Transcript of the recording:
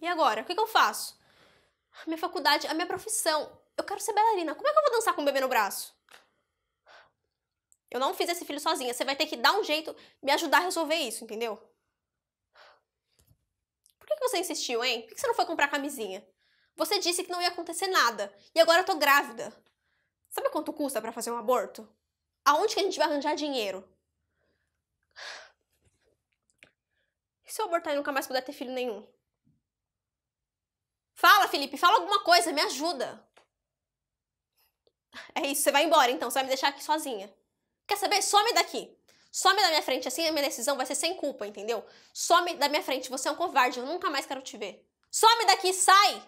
E agora? O que, que eu faço? A minha faculdade, a minha profissão. Eu quero ser bailarina. Como é que eu vou dançar com um bebê no braço? Eu não fiz esse filho sozinha. Você vai ter que dar um jeito, me ajudar a resolver isso, entendeu? Por que, que você insistiu, hein? Por que, que você não foi comprar camisinha? Você disse que não ia acontecer nada. E agora eu tô grávida. Sabe quanto custa para fazer um aborto? Aonde que a gente vai arranjar dinheiro? E se eu abortar e nunca mais puder ter filho nenhum? Fala, Felipe, fala alguma coisa, me ajuda. É isso, você vai embora então, você vai me deixar aqui sozinha. Quer saber? Some daqui. Some da minha frente, assim a minha decisão vai ser sem culpa, entendeu? Some da minha frente, você é um covarde, eu nunca mais quero te ver. Some daqui, sai!